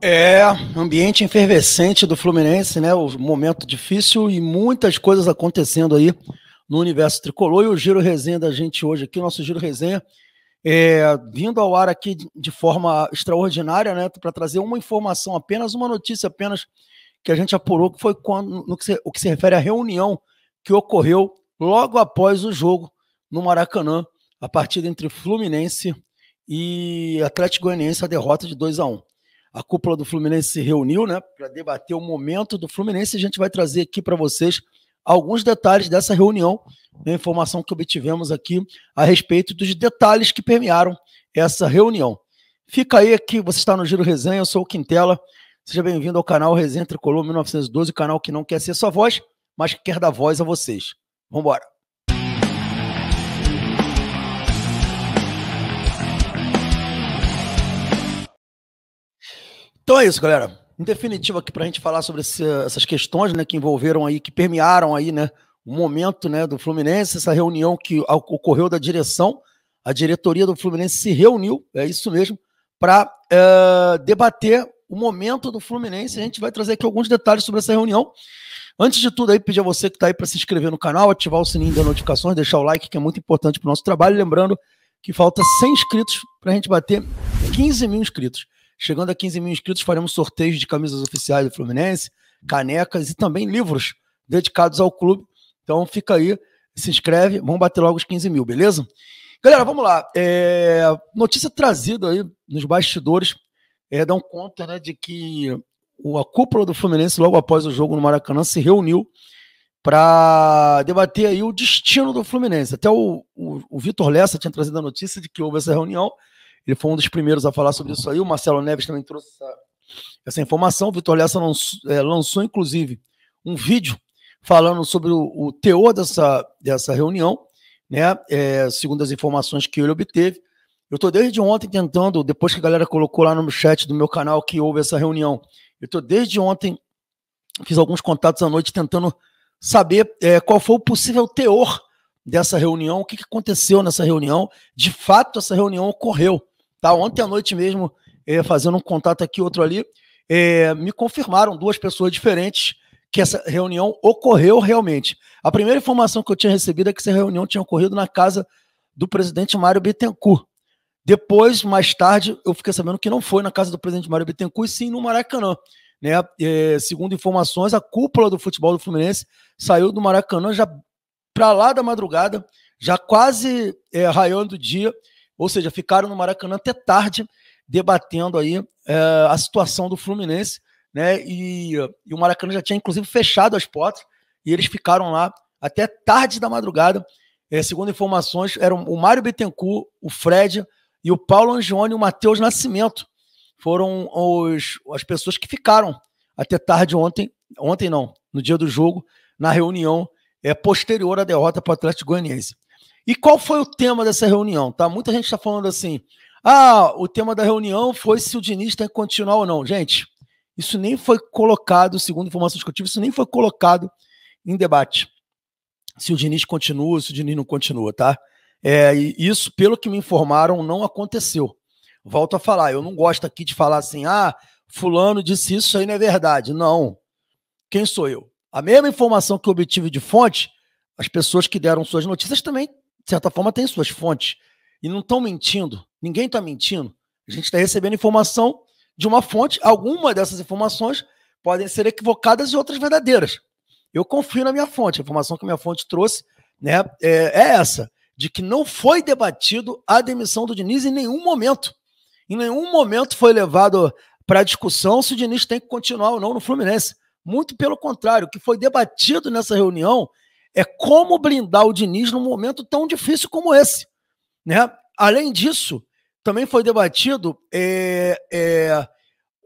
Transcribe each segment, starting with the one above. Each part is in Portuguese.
É, ambiente efervescente do Fluminense, né? O momento difícil e muitas coisas acontecendo aí no universo tricolor. E o Giro Resenha da gente hoje aqui, o nosso Giro Resenha, é, vindo ao ar aqui de forma extraordinária, né? Para trazer uma informação apenas, uma notícia apenas que a gente apurou, que foi quando, no que se, o que se refere à reunião que ocorreu logo após o jogo no Maracanã, a partida entre Fluminense e Atlético Goianiense, a derrota de 2 a 1 a cúpula do Fluminense se reuniu, né, para debater o momento do Fluminense. A gente vai trazer aqui para vocês alguns detalhes dessa reunião, a né, informação que obtivemos aqui a respeito dos detalhes que permearam essa reunião. Fica aí que você está no Giro Resenha, eu sou o Quintela. Seja bem-vindo ao canal Resenha Tricolor 1912, canal que não quer ser só voz, mas que quer dar voz a vocês. Vamos embora. Então é isso, galera. Em definitivo, aqui para a gente falar sobre esse, essas questões né, que envolveram aí, que permearam aí, né, o momento né, do Fluminense, essa reunião que ocorreu da direção, a diretoria do Fluminense se reuniu, é isso mesmo, para é, eh, debater o momento do Fluminense. A gente vai trazer aqui alguns detalhes sobre essa reunião. Antes de tudo, aí, pedir a você que está aí para se inscrever no canal, ativar o sininho das notificações, deixar o like, que é muito importante para o nosso trabalho. Lembrando que falta 100 inscritos para a gente bater 15 mil inscritos. Chegando a 15 mil inscritos, faremos sorteios de camisas oficiais do Fluminense, canecas e também livros dedicados ao clube. Então fica aí, se inscreve, vamos bater logo os 15 mil, beleza? Galera, vamos lá. É, notícia trazida aí nos bastidores é, dão conta né, de que a cúpula do Fluminense, logo após o jogo no Maracanã, se reuniu para debater aí o destino do Fluminense. Até o, o, o Vitor Lessa tinha trazido a notícia de que houve essa reunião ele foi um dos primeiros a falar sobre isso aí. O Marcelo Neves também trouxe essa, essa informação. O Vitor Lessa lançou, é, lançou, inclusive, um vídeo falando sobre o, o teor dessa, dessa reunião, né? É, segundo as informações que ele obteve. Eu estou desde ontem tentando, depois que a galera colocou lá no chat do meu canal que houve essa reunião, eu estou desde ontem, fiz alguns contatos à noite tentando saber é, qual foi o possível teor dessa reunião, o que, que aconteceu nessa reunião. De fato, essa reunião ocorreu. Tá? Ontem à noite mesmo, é, fazendo um contato aqui, outro ali, é, me confirmaram duas pessoas diferentes que essa reunião ocorreu realmente. A primeira informação que eu tinha recebido é que essa reunião tinha ocorrido na casa do presidente Mário Bittencourt. Depois, mais tarde, eu fiquei sabendo que não foi na casa do presidente Mário Bittencourt, e sim no Maracanã. Né? É, segundo informações, a cúpula do futebol do Fluminense saiu do Maracanã já para lá da madrugada, já quase é, raiando o dia, ou seja, ficaram no Maracanã até tarde debatendo aí é, a situação do Fluminense, né? E, e o Maracanã já tinha inclusive fechado as portas e eles ficaram lá até tarde da madrugada. É, segundo informações, eram o Mário Bittencourt, o Fred e o Paulo Angione e o Matheus Nascimento. Foram os, as pessoas que ficaram até tarde ontem, ontem não, no dia do jogo, na reunião é, posterior à derrota para o Atlético Goianiense. E qual foi o tema dessa reunião? Tá? Muita gente está falando assim: ah, o tema da reunião foi se o Diniz tem que continuar ou não. Gente, isso nem foi colocado, segundo eu tive, isso nem foi colocado em debate. Se o Diniz continua, se o Diniz não continua, tá? É, isso, pelo que me informaram, não aconteceu. Volto a falar, eu não gosto aqui de falar assim, ah, fulano disse isso, isso aí não é verdade. Não. Quem sou eu? A mesma informação que eu obtive de fonte, as pessoas que deram suas notícias também de certa forma, tem suas fontes. E não estão mentindo. Ninguém está mentindo. A gente está recebendo informação de uma fonte. Alguma dessas informações podem ser equivocadas e outras verdadeiras. Eu confio na minha fonte. A informação que a minha fonte trouxe né, é, é essa: de que não foi debatido a demissão do Diniz em nenhum momento. Em nenhum momento foi levado para discussão se o Diniz tem que continuar ou não no Fluminense. Muito pelo contrário, o que foi debatido nessa reunião é como blindar o Diniz num momento tão difícil como esse. Né? Além disso, também foi debatido é, é,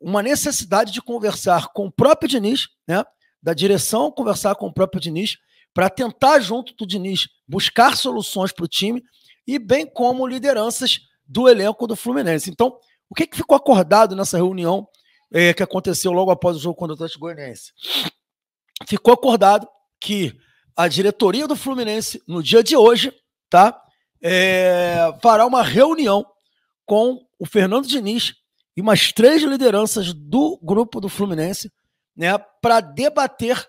uma necessidade de conversar com o próprio Diniz, né? da direção conversar com o próprio Diniz, para tentar, junto do Diniz, buscar soluções para o time, e bem como lideranças do elenco do Fluminense. Então, o que, que ficou acordado nessa reunião é, que aconteceu logo após o jogo contra o Atlético Goianiense? Ficou acordado que a diretoria do Fluminense, no dia de hoje, tá? É, fará uma reunião com o Fernando Diniz e umas três lideranças do grupo do Fluminense, né, para debater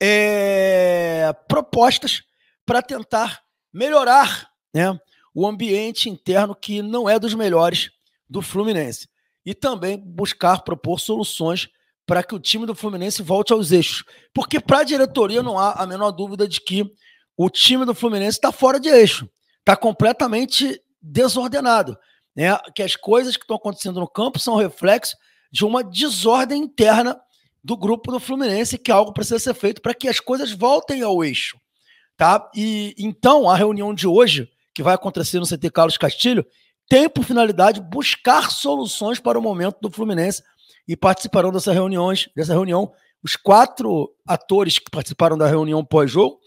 é, propostas para tentar melhorar, né, o ambiente interno que não é dos melhores do Fluminense e também buscar propor soluções para que o time do Fluminense volte aos eixos. Porque para a diretoria não há a menor dúvida de que o time do Fluminense está fora de eixo, está completamente desordenado. Né? Que as coisas que estão acontecendo no campo são reflexo de uma desordem interna do grupo do Fluminense, que algo precisa ser feito para que as coisas voltem ao eixo. Tá? E então a reunião de hoje, que vai acontecer no CT Carlos Castilho, tem por finalidade buscar soluções para o momento do Fluminense e participarão dessa, reuniões, dessa reunião os quatro atores que participaram da reunião pós-jogo,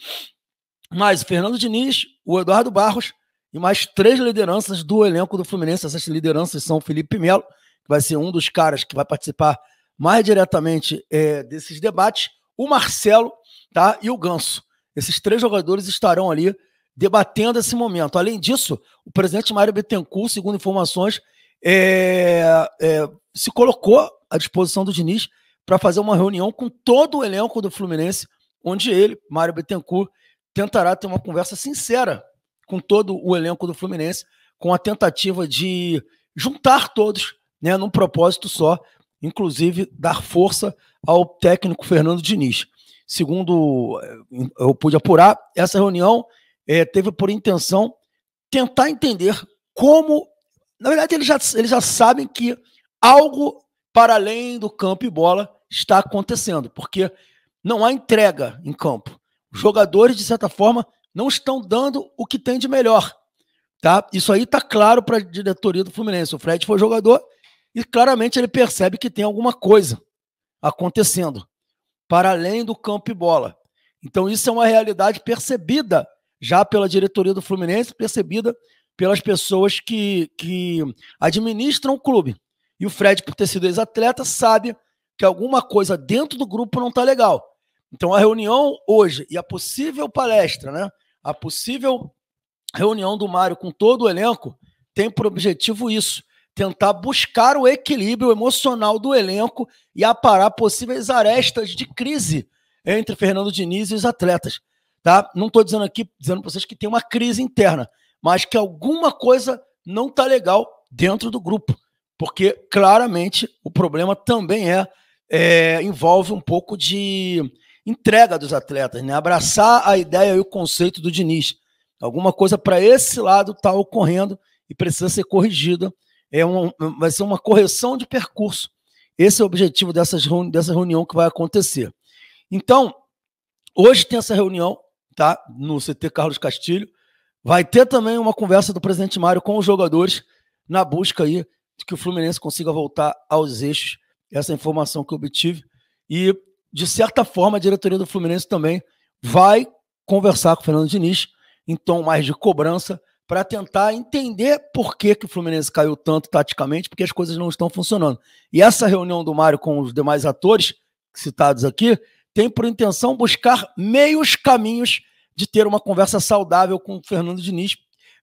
mais o Fernando Diniz, o Eduardo Barros e mais três lideranças do elenco do Fluminense. Essas lideranças são Felipe Melo, que vai ser um dos caras que vai participar mais diretamente é, desses debates, o Marcelo tá? e o Ganso. Esses três jogadores estarão ali debatendo esse momento. Além disso, o presidente Mário Bittencourt, segundo informações, é, é, se colocou à disposição do Diniz para fazer uma reunião com todo o elenco do Fluminense, onde ele, Mário Bittencourt, tentará ter uma conversa sincera com todo o elenco do Fluminense, com a tentativa de juntar todos né, num propósito só, inclusive dar força ao técnico Fernando Diniz. Segundo eh, eu pude apurar, essa reunião é, teve por intenção tentar entender como. Na verdade, eles já, eles já sabem que algo para além do campo e bola está acontecendo, porque não há entrega em campo. Os jogadores, de certa forma, não estão dando o que tem de melhor. Tá? Isso aí está claro para a diretoria do Fluminense. O Fred foi jogador e claramente ele percebe que tem alguma coisa acontecendo para além do campo e bola. Então isso é uma realidade percebida já pela diretoria do Fluminense, percebida pelas pessoas que, que administram o clube. E o Fred, por ter sido ex-atleta, sabe que alguma coisa dentro do grupo não está legal. Então, a reunião hoje e a possível palestra, né? a possível reunião do Mário com todo o elenco, tem por objetivo isso: tentar buscar o equilíbrio emocional do elenco e aparar possíveis arestas de crise entre Fernando Diniz e os atletas. Tá? Não estou dizendo aqui, dizendo para vocês que tem uma crise interna, mas que alguma coisa não está legal dentro do grupo. Porque claramente o problema também é, é envolve um pouco de entrega dos atletas, né? Abraçar a ideia e o conceito do Diniz. Alguma coisa para esse lado está ocorrendo e precisa ser corrigida. É uma, vai ser uma correção de percurso. Esse é o objetivo dessas, dessa reunião que vai acontecer. Então, hoje tem essa reunião, tá? No CT Carlos Castilho. Vai ter também uma conversa do presidente Mário com os jogadores na busca aí que o Fluminense consiga voltar aos eixos. Essa informação que eu obtive. E, de certa forma, a diretoria do Fluminense também vai conversar com o Fernando Diniz em tom mais de cobrança para tentar entender por que, que o Fluminense caiu tanto taticamente, porque as coisas não estão funcionando. E essa reunião do Mário com os demais atores citados aqui tem por intenção buscar meios caminhos de ter uma conversa saudável com o Fernando Diniz,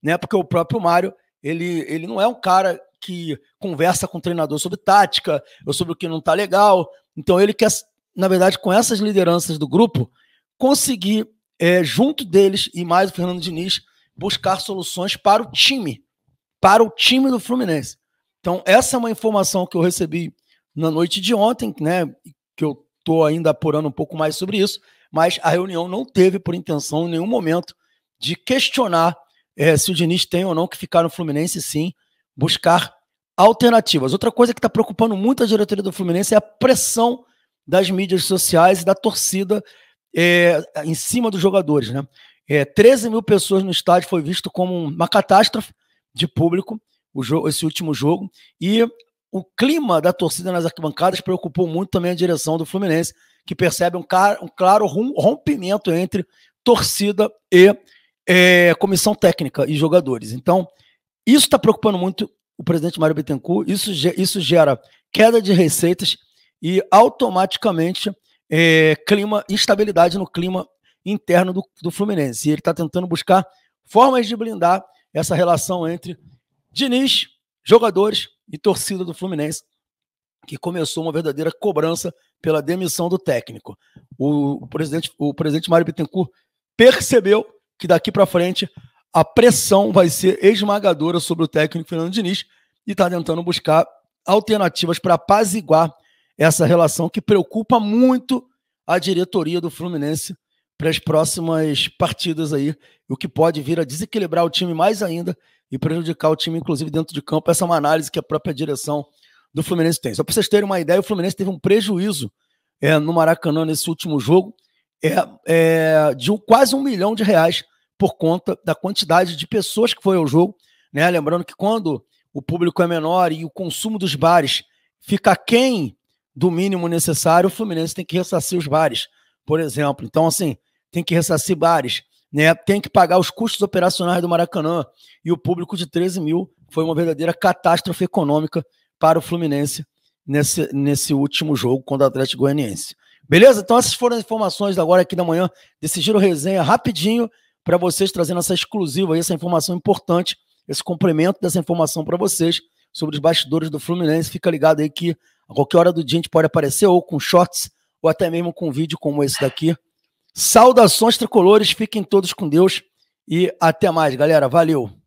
né? Porque o próprio Mário, ele, ele não é um cara que conversa com o treinador sobre tática, ou sobre o que não está legal. Então ele quer, na verdade, com essas lideranças do grupo, conseguir, é, junto deles e mais o Fernando Diniz, buscar soluções para o time, para o time do Fluminense. Então, essa é uma informação que eu recebi na noite de ontem, né? Que eu estou ainda apurando um pouco mais sobre isso, mas a reunião não teve por intenção em nenhum momento de questionar é, se o Diniz tem ou não que ficar no Fluminense, sim buscar alternativas. Outra coisa que está preocupando muito a diretoria do Fluminense é a pressão das mídias sociais e da torcida é, em cima dos jogadores. Né? É, eh, 13 mil pessoas no estádio foi visto como uma catástrofe de público jogo, esse último jogo. E o clima da torcida nas arquibancadas preocupou muito também a direção do Fluminense, que percebe um, car, um claro rompimento entre torcida e é, comissão técnica e jogadores. Então, isso está preocupando muito o presidente Mário Bittencourt. Isso, isso gera queda de receitas e automaticamente é, clima, instabilidade no clima interno do, do Fluminense. E ele está tentando buscar formas de blindar essa relação entre Diniz, jogadores e torcida do Fluminense, que começou uma verdadeira cobrança pela demissão do técnico. O, o presidente, o presidente Mário Bittencourt percebeu que daqui para frente a pressão vai ser esmagadora sobre o técnico Fernando Diniz e está tentando buscar alternativas para apaziguar essa relação que preocupa muito a diretoria do Fluminense para as próximas partidas aí, o que pode vir a desequilibrar o time mais ainda e prejudicar o time, inclusive dentro de campo. Essa é uma análise que a própria direção do Fluminense tem. Só para vocês terem uma ideia, o Fluminense teve um prejuízo é, no Maracanã nesse último jogo é, é, de quase um milhão de reais por conta da quantidade de pessoas que foi ao jogo. Né? Lembrando que quando o público é menor e o consumo dos bares fica quem do mínimo necessário, o Fluminense tem que ressarcir os bares, por exemplo. Então, assim, tem que ressarcir bares, né? tem que pagar os custos operacionais do Maracanã. E o público de 13 mil foi uma verdadeira catástrofe econômica para o Fluminense nesse, nesse último jogo contra o Atlético Goianiense. Beleza? Então essas foram as informações agora aqui da manhã desse Resenha rapidinho para vocês, trazendo essa exclusiva, essa informação importante, esse complemento dessa informação para vocês sobre os bastidores do Fluminense. Fica ligado aí que a qualquer hora do dia a gente pode aparecer, ou com shorts, ou até mesmo com um vídeo como esse daqui. Saudações tricolores, fiquem todos com Deus e até mais, galera. Valeu!